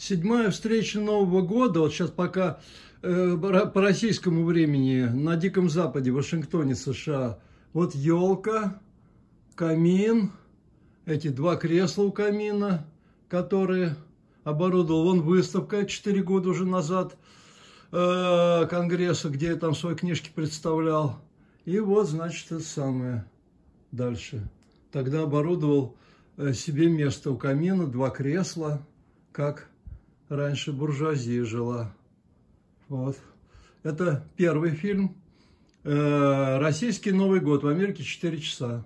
Седьмая встреча Нового года, вот сейчас пока э, по российскому времени на Диком Западе, в Вашингтоне, США. Вот елка, камин, эти два кресла у камина, которые оборудовал он выставка 4 года уже назад э, Конгресса, где я там свои книжки представлял. И вот, значит, это самое дальше. Тогда оборудовал э, себе место у камина, два кресла, как раньше буржуазия жила. Вот. Это первый фильм. Э, Российский Новый год в Америке 4 часа.